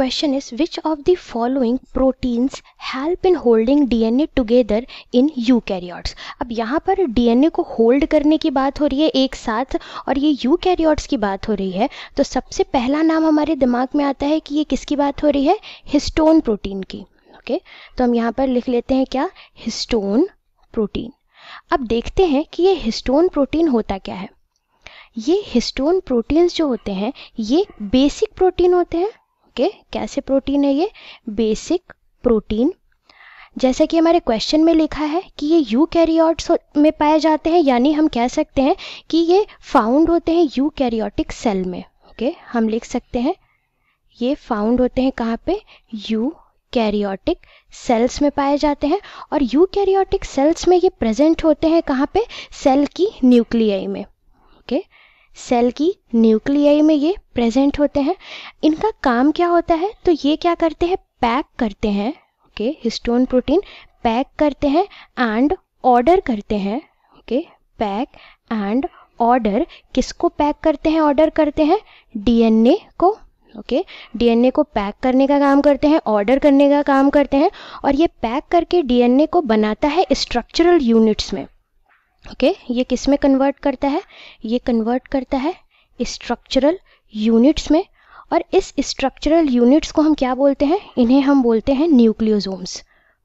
question is which of the following proteins help in holding DNA together in eukaryotes अब यहाँ पर DNA को hold करने की बात हो रही है एक साथ और ये कैरियॉर्ड्स की बात हो रही है तो सबसे पहला नाम हमारे दिमाग में आता है कि ये किसकी बात हो रही है हिस्टोन प्रोटीन की ओके okay? तो हम यहाँ पर लिख लेते हैं क्या हिस्टोन प्रोटीन अब देखते हैं कि ये हिस्टोन प्रोटीन होता क्या है ये हिस्टोन प्रोटीन्स जो होते हैं ये बेसिक प्रोटीन होते हैं ओके कैसे प्रोटीन है ये बेसिक प्रोटीन जैसा कि हमारे क्वेश्चन में लिखा है कि ये यू कैरियोट्स में पाए जाते हैं यानी हम कह सकते हैं कि ये फाउंड होते हैं यू कैरियोटिक सेल में ओके हम लिख सकते हैं ये फाउंड होते हैं कहाँ पे यू कैरियोटिक सेल्स में पाए जाते हैं और यू कैरियोटिक सेल्स में ये प्रेजेंट होते हैं कहाँ पे सेल की न्यूक्लियाई में ओके okay? सेल की न्यूक्लियाई में ये प्रेजेंट होते हैं इनका काम क्या होता है तो ये क्या करते हैं पैक करते हैं ओके हिस्टोन प्रोटीन पैक करते हैं एंड ऑर्डर करते हैं ओके पैक एंड ऑर्डर किसको पैक करते हैं ऑर्डर करते हैं डीएनए को ओके okay? डीएनए को पैक करने का काम करते हैं ऑर्डर करने का काम करते हैं और ये पैक करके डीएनए को बनाता है स्ट्रक्चरल यूनिट्स में ओके okay? ये किस में कन्वर्ट करता है ये कन्वर्ट करता है स्ट्रक्चरल यूनिट्स में और इस स्ट्रक्चरल यूनिट्स को हम क्या बोलते हैं इन्हें हम बोलते हैं न्यूक्लियोसोम्स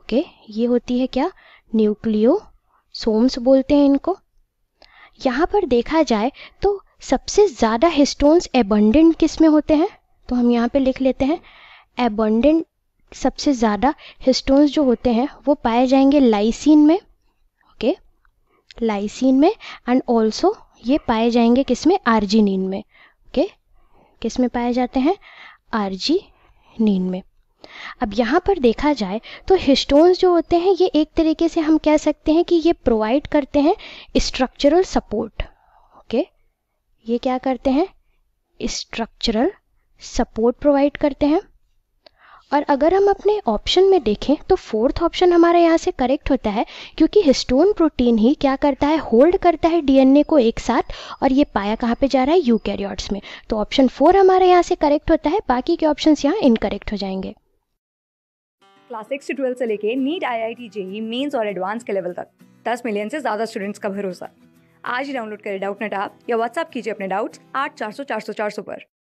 ओके okay? ये होती है क्या न्यूक्लियोसोम्स बोलते हैं इनको यहाँ पर देखा जाए तो सबसे ज़्यादा हिस्टोन्स एबंडेंट किस में होते हैं तो हम यहाँ पे लिख लेते हैं एबंडेंट सबसे ज़्यादा हिस्टोन्स जो होते हैं वो पाए जाएंगे लाइसिन में लाइसिन में एंड ऑल्सो ये पाए जाएंगे किस में आर्जिनिन में ओके किस में पाए जाते हैं आर्जिनिन में अब यहाँ पर देखा जाए तो हिस्टोन्स जो होते हैं ये एक तरीके से हम कह सकते हैं कि ये प्रोवाइड करते हैं स्ट्रक्चरल सपोर्ट ओके ये क्या करते हैं स्ट्रक्चरल सपोर्ट प्रोवाइड करते हैं और अगर हम अपने ऑप्शन में देखें तो फोर्थ ऑप्शन हमारे यहाँ से करेक्ट होता है क्योंकि हिस्टोन प्रोटीन ही क्या करता है होल्ड करता है डीएनए को एक साथ और ये पाया कहाँ पे जा रहा है यूकैरियोट्स में तो ऑप्शन फोर हमारे यहाँ से करेक्ट होता है बाकी के ऑप्शन यहाँ इनकरेक्ट हो जाएंगे क्लास सिक्स से ट्वेल्थ से लेके NEET I I T JEE mains और एडवांस के लेवल तक दस मिलियन से ज़्यादा स्टूडेंट्स का भरोसा आज ही डाउनलोड करें डाउट नेट आप या व्हाट्सअप कीजिए अपने डाउट्स आठ चार सौ चार सौ चार सौ पर